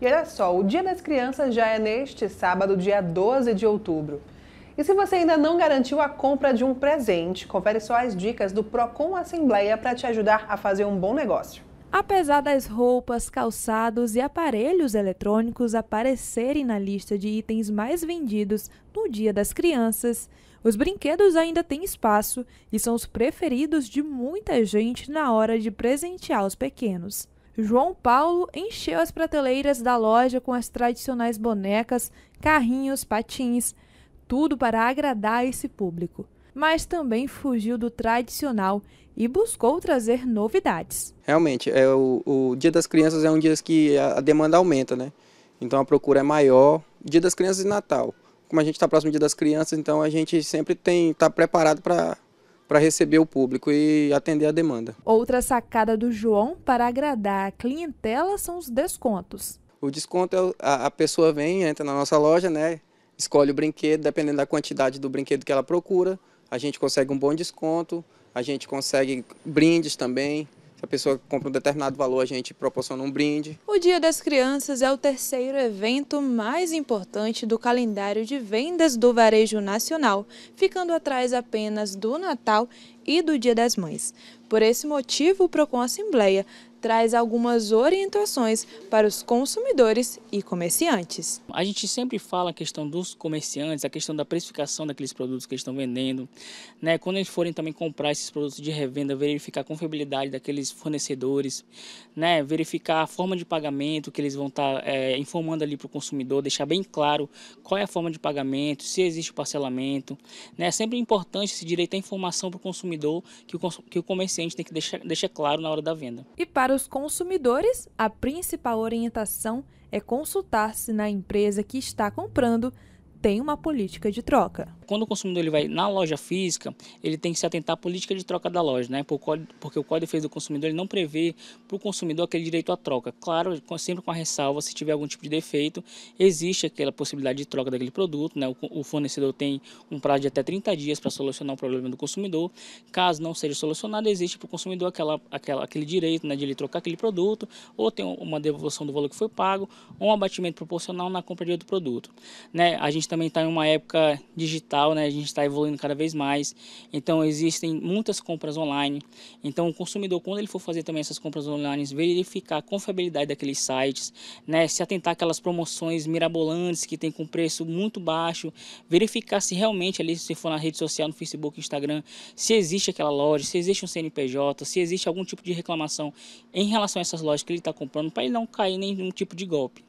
E olha só, o Dia das Crianças já é neste sábado, dia 12 de outubro. E se você ainda não garantiu a compra de um presente, confere só as dicas do Procon Assembleia para te ajudar a fazer um bom negócio. Apesar das roupas, calçados e aparelhos eletrônicos aparecerem na lista de itens mais vendidos no Dia das Crianças, os brinquedos ainda têm espaço e são os preferidos de muita gente na hora de presentear os pequenos. João Paulo encheu as prateleiras da loja com as tradicionais bonecas, carrinhos, patins, tudo para agradar esse público. Mas também fugiu do tradicional e buscou trazer novidades. Realmente, é o, o Dia das Crianças é um dia que a demanda aumenta, né? Então a procura é maior. Dia das Crianças e Natal. Como a gente está próximo do Dia das Crianças, então a gente sempre tem tá preparado para para receber o público e atender a demanda. Outra sacada do João para agradar a clientela são os descontos. O desconto é a, pessoa vem, entra na nossa loja, né, escolhe o brinquedo, dependendo da quantidade do brinquedo que ela procura, a gente consegue um bom desconto, a gente consegue brindes também, se a pessoa compra um determinado valor, a gente proporciona um brinde. O Dia das Crianças é o terceiro evento mais importante do calendário de vendas do varejo nacional, ficando atrás apenas do Natal e do Dia das Mães. Por esse motivo, o Procon Assembleia traz algumas orientações para os consumidores e comerciantes. A gente sempre fala a questão dos comerciantes, a questão da precificação daqueles produtos que eles estão vendendo. Né? Quando eles forem também comprar esses produtos de revenda, verificar a confiabilidade daqueles fornecedores, né? verificar a forma de pagamento que eles vão estar tá, é, informando ali para o consumidor, deixar bem claro qual é a forma de pagamento, se existe parcelamento. Né? É sempre importante esse direito à informação para o consumidor que o, que o comerciante tem que deixar, deixar claro na hora da venda. E para para os consumidores, a principal orientação é consultar-se na empresa que está comprando tem uma política de troca. Quando o consumidor ele vai na loja física, ele tem que se atentar à política de troca da loja, né? porque o Código de Defesa do Consumidor ele não prevê para o consumidor aquele direito à troca. Claro, sempre com a ressalva, se tiver algum tipo de defeito, existe aquela possibilidade de troca daquele produto, né? o fornecedor tem um prazo de até 30 dias para solucionar o problema do consumidor. Caso não seja solucionado, existe para o consumidor aquela, aquela, aquele direito né, de ele trocar aquele produto, ou tem uma devolução do valor que foi pago, ou um abatimento proporcional na compra de outro produto. Né? A gente também está em uma época digital, né? A gente está evoluindo cada vez mais. Então existem muitas compras online. Então o consumidor, quando ele for fazer também essas compras online, verificar a confiabilidade daqueles sites, né? Se atentar aquelas promoções mirabolantes que tem com preço muito baixo, verificar se realmente ali se for na rede social, no Facebook, Instagram, se existe aquela loja, se existe um CNPJ, se existe algum tipo de reclamação em relação a essas lojas que ele está comprando, para ele não cair em nenhum tipo de golpe.